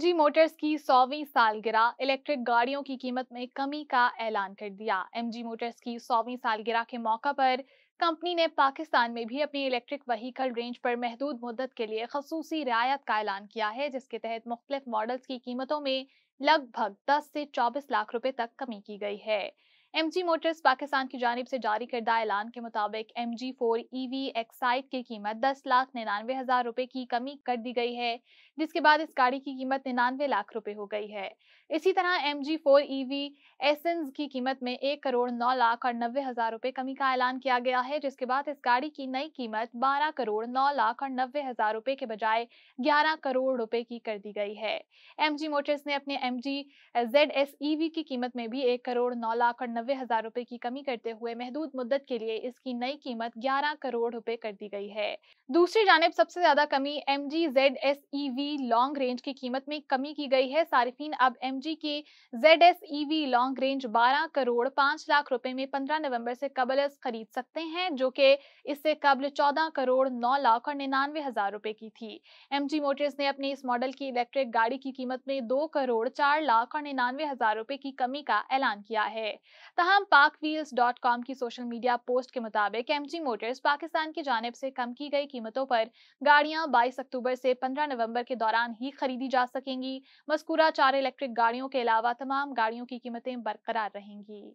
जी Motors की सौवीं सालगिरह electric गाड़ियों की कीमत में कमी का ऐलान कर दिया जी मोटर्स की सौवीं सालगिरह के मौका पर कंपनी ने पाकिस्तान में भी अपनी इलेक्ट्रिक वहीकल रेंज पर महदूद मुद्दत के लिए खसूसी रियायत का ऐलान किया है जिसके तहत मुख्तलिफ मॉडल्स की कीमतों में लगभग 10 से 24 लाख रुपए तक कमी की गई है एम जी मोटर्स पाकिस्तान की जानब से जारी करदा ऐलान के मुताबिक M G four E V Excite की कीमत दस लाख निन्यानवे हज़ार रुपये की कमी कर दी गई है जिसके बाद इस गाड़ी की कीमत निन्यानवे लाख रुपये हो गई है इसी तरह M G four E V Essence की कीमत में एक करोड़ नौ लाख और नब्बे हज़ार रुपये कमी का ऐलान किया गया है जिसके बाद इस गाड़ी की नई कीमत बारह करोड़ नौ लाख और नब्बे हज़ार रुपये के बजाय ग्यारह करोड़ रुपये की कर दी गई है एम जी मोटर्स ने अपने M G Z S E V की कीमत में भी एक करोड़ नौ लाख और नब्बे हजार रूपए की कमी करते हुए महदूद मुद्दत के लिए इसकी नई कीमत 11 करोड़ रुपए कर दी गई है दूसरी जानब सबसे ज्यादा कमी M G Z S E V long range की कीमत में कमी की गई है सार्फिन अब एम जी के Z S E V long range बारह करोड़ पाँच लाख रुपए में पंद्रह नवंबर से कबल खरीद सकते हैं जो कि इससे कबल चौदह करोड़ नौ लाख और निन्यानवे हजार रुपए की थी एम जी मोटर्स ने अपने इस मॉडल की इलेक्ट्रिक गाड़ी की कीमत में दो करोड़ चार लाख और निन्यानवे हजार रुपए की कमी का ऐलान किया है तहम पाक व्हील्स डॉट कॉम की सोशल मीडिया पोस्ट के मुताबिक एम जी मोटर्स पाकिस्तान की जानब से कम की गई कीमतों पर गाड़ियां 22 अक्टूबर से 15 नवंबर के दौरान ही खरीदी जा सकेंगी मस्कूरा चार इलेक्ट्रिक गाड़ियों के अलावा तमाम गाड़ियों की कीमतें बरकरार रहेंगी